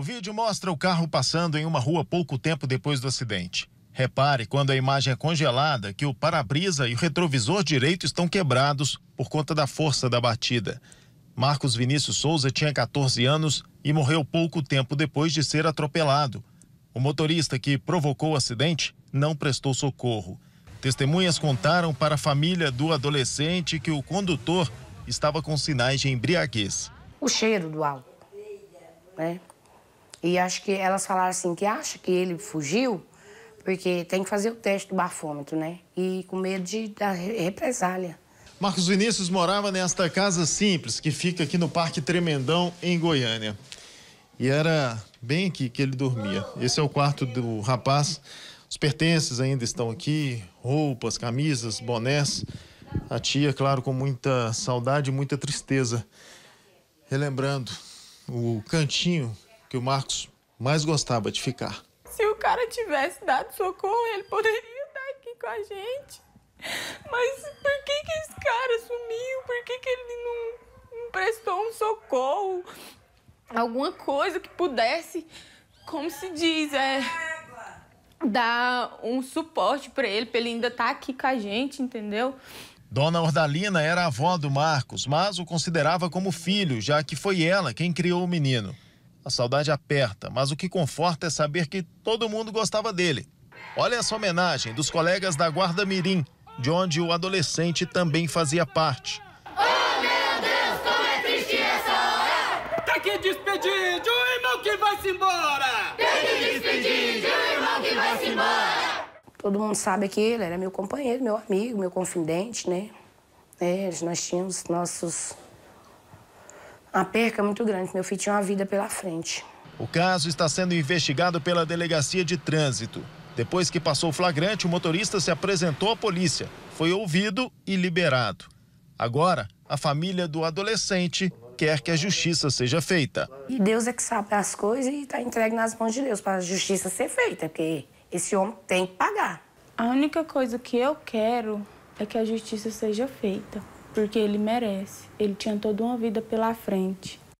O vídeo mostra o carro passando em uma rua pouco tempo depois do acidente. Repare quando a imagem é congelada que o para-brisa e o retrovisor direito estão quebrados por conta da força da batida. Marcos Vinícius Souza tinha 14 anos e morreu pouco tempo depois de ser atropelado. O motorista que provocou o acidente não prestou socorro. Testemunhas contaram para a família do adolescente que o condutor estava com sinais de embriaguez. O cheiro do álcool, né? E acho que elas falaram assim que acha que ele fugiu, porque tem que fazer o teste do bafômetro, né? E com medo de da represália. Marcos Vinícius morava nesta casa simples que fica aqui no Parque Tremendão, em Goiânia. E era bem aqui que ele dormia. Esse é o quarto do rapaz. Os pertences ainda estão aqui: roupas, camisas, bonés. A tia, claro, com muita saudade e muita tristeza, relembrando o cantinho que o Marcos mais gostava de ficar. Se o cara tivesse dado socorro, ele poderia estar aqui com a gente. Mas por que, que esse cara sumiu? Por que, que ele não, não prestou um socorro? Alguma coisa que pudesse, como se diz, é. dar um suporte para ele, para ele ainda estar tá aqui com a gente, entendeu? Dona Ordalina era avó do Marcos, mas o considerava como filho, já que foi ela quem criou o menino. A saudade aperta, mas o que conforta é saber que todo mundo gostava dele. Olha essa homenagem dos colegas da Guarda Mirim, de onde o adolescente também fazia parte. Oh, meu Deus, como é triste essa hora! Tá que despedir de um irmão que vai-se embora! Tem tá que despedir de um irmão que vai-se embora! Todo mundo sabe que ele era meu companheiro, meu amigo, meu confidente, né? É, nós tínhamos nossos uma perca muito grande. Meu filho tinha uma vida pela frente. O caso está sendo investigado pela Delegacia de Trânsito. Depois que passou o flagrante, o motorista se apresentou à polícia, foi ouvido e liberado. Agora, a família do adolescente quer que a justiça seja feita. E Deus é que sabe as coisas e está entregue nas mãos de Deus para a justiça ser feita, porque esse homem tem que pagar. A única coisa que eu quero é que a justiça seja feita porque ele merece. Ele tinha toda uma vida pela frente.